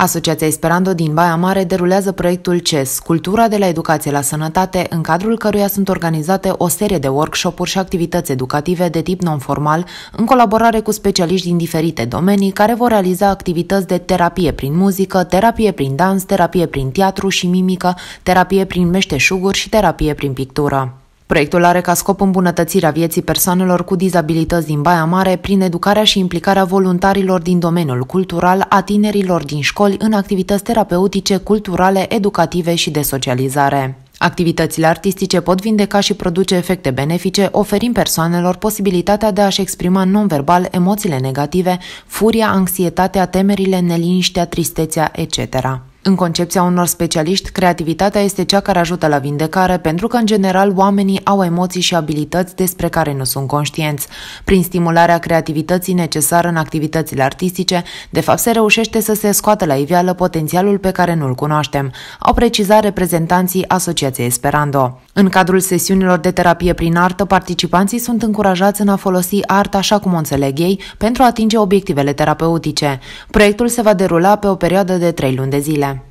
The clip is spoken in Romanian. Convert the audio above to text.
Asociația Esperanto din Baia Mare derulează proiectul CES, Cultura de la Educație la Sănătate, în cadrul căruia sunt organizate o serie de workshop-uri și activități educative de tip non-formal, în colaborare cu specialiști din diferite domenii care vor realiza activități de terapie prin muzică, terapie prin dans, terapie prin teatru și mimică, terapie prin meșteșuguri și terapie prin pictură. Proiectul are ca scop îmbunătățirea vieții persoanelor cu dizabilități din Baia Mare prin educarea și implicarea voluntarilor din domeniul cultural a tinerilor din școli în activități terapeutice, culturale, educative și de socializare. Activitățile artistice pot vindeca și produce efecte benefice, oferind persoanelor posibilitatea de a-și exprima non-verbal emoțiile negative, furia, anxietatea, temerile, neliniștea, tristețea, etc. În concepția unor specialiști, creativitatea este cea care ajută la vindecare, pentru că, în general, oamenii au emoții și abilități despre care nu sunt conștienți. Prin stimularea creativității necesară în activitățile artistice, de fapt se reușește să se scoată la iveală potențialul pe care nu-l cunoaștem, au precizat reprezentanții Asociației Esperando. În cadrul sesiunilor de terapie prin artă, participanții sunt încurajați în a folosi arta așa cum o înțeleg ei pentru a atinge obiectivele terapeutice. Proiectul se va derula pe o perioadă de trei luni de zile.